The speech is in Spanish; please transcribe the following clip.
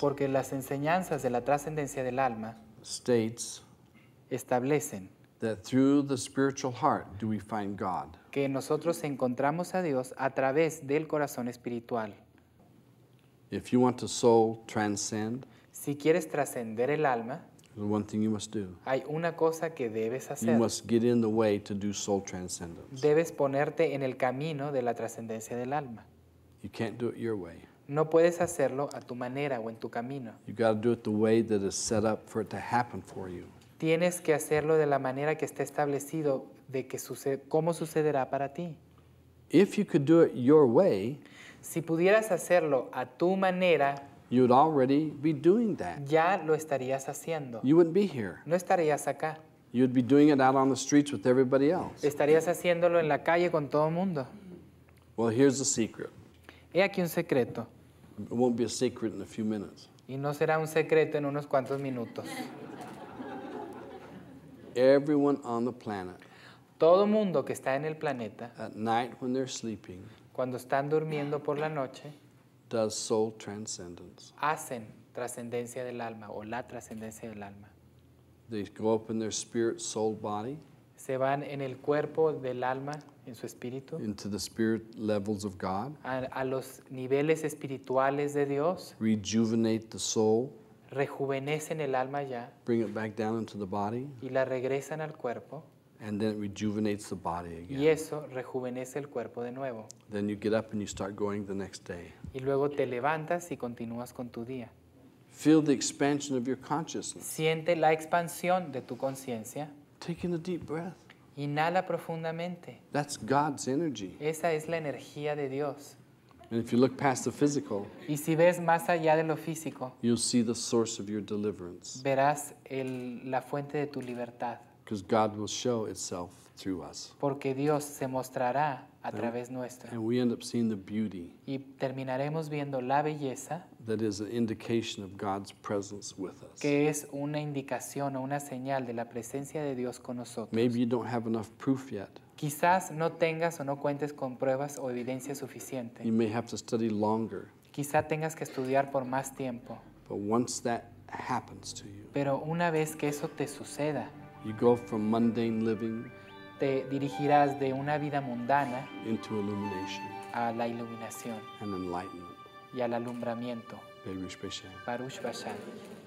porque las enseñanzas de la trascendencia del alma establecen that through the spiritual heart que nosotros encontramos a Dios a través del corazón espiritual. Si quieres trascender el alma, hay una cosa que debes hacer. Debes ponerte en el camino de la trascendencia del alma. You can't do it your way. No puedes hacerlo a tu manera o en tu camino. You got to do it the way that is set up for it to happen for you. Tienes que hacerlo de la manera que está establecido de que sucede, cómo sucederá para ti. If you could do it your way, si pudieras hacerlo a tu manera, you'd already be doing that. Ya lo estarías haciendo. You wouldn't be here. No estarías acá. You'd be doing it out on the streets with everybody else. Estarías haciéndolo en la calle con todo el mundo. Well, here's the secret. He aquí un secreto. Y no será un secreto en unos cuantos minutos. Everyone on the planet, Todo mundo que está en el planeta, at night cuando están durmiendo por la noche, hacen trascendencia del alma o la trascendencia del alma. Se van en el cuerpo del alma en su espíritu into the spirit levels of God, a, a los niveles espirituales de Dios, rejuvenate the soul, rejuvenecen el alma ya bring it back down into the body, y la regresan al cuerpo. and then it rejuvenates the body again. Y eso rejuvenece el cuerpo de nuevo. Then you get up and you start going the next day. Y luego te levantas y continúas con tu día. Feel the expansion of your consciousness. Siente la expansión de tu conciencia. Taking a deep breath. Inhala profundamente. That's God's energy. Esa es la energía de Dios. And if you look past the physical, y si ves más allá de lo físico, you'll see the source of your deliverance. Verás el, la fuente de tu libertad. Because God will show itself through us. Porque Dios se mostrará a and, través And we end up seeing the beauty. Y terminaremos viendo la belleza. That is an indication of God's presence with us. Que es una indicación o una señal de la presencia de Dios con nosotros. Maybe you don't have enough proof yet. Quizás no tengas o no cuentes con pruebas o evidencia suficiente. You may have to study longer. Quizá tengas que estudiar por más tiempo. But once that happens to you. Pero una vez que eso te suceda. You go from mundane living te dirigirás de una vida mundana into illumination a la iluminación and enlightenment. y al alumbramiento. Baruch Bashan. Baruch Bashan.